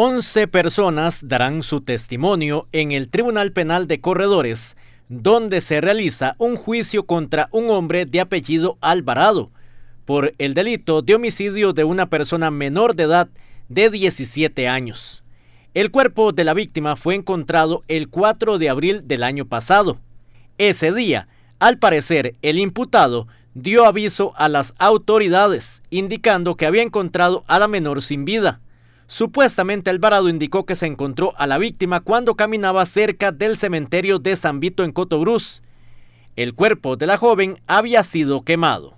11 personas darán su testimonio en el Tribunal Penal de Corredores, donde se realiza un juicio contra un hombre de apellido Alvarado por el delito de homicidio de una persona menor de edad de 17 años. El cuerpo de la víctima fue encontrado el 4 de abril del año pasado. Ese día, al parecer, el imputado dio aviso a las autoridades, indicando que había encontrado a la menor sin vida. Supuestamente Alvarado indicó que se encontró a la víctima cuando caminaba cerca del cementerio de San Vito en Cotobruz. El cuerpo de la joven había sido quemado.